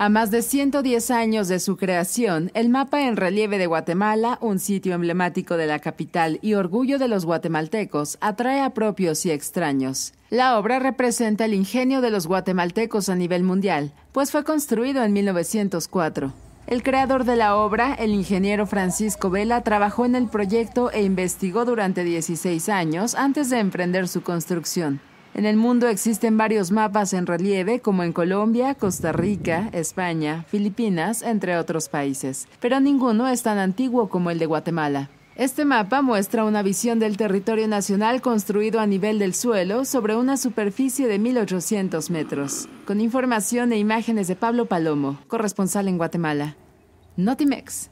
A más de 110 años de su creación, el mapa en relieve de Guatemala, un sitio emblemático de la capital y orgullo de los guatemaltecos, atrae a propios y extraños. La obra representa el ingenio de los guatemaltecos a nivel mundial, pues fue construido en 1904. El creador de la obra, el ingeniero Francisco Vela, trabajó en el proyecto e investigó durante 16 años antes de emprender su construcción. En el mundo existen varios mapas en relieve, como en Colombia, Costa Rica, España, Filipinas, entre otros países, pero ninguno es tan antiguo como el de Guatemala. Este mapa muestra una visión del territorio nacional construido a nivel del suelo sobre una superficie de 1.800 metros, con información e imágenes de Pablo Palomo, corresponsal en Guatemala. Notimex.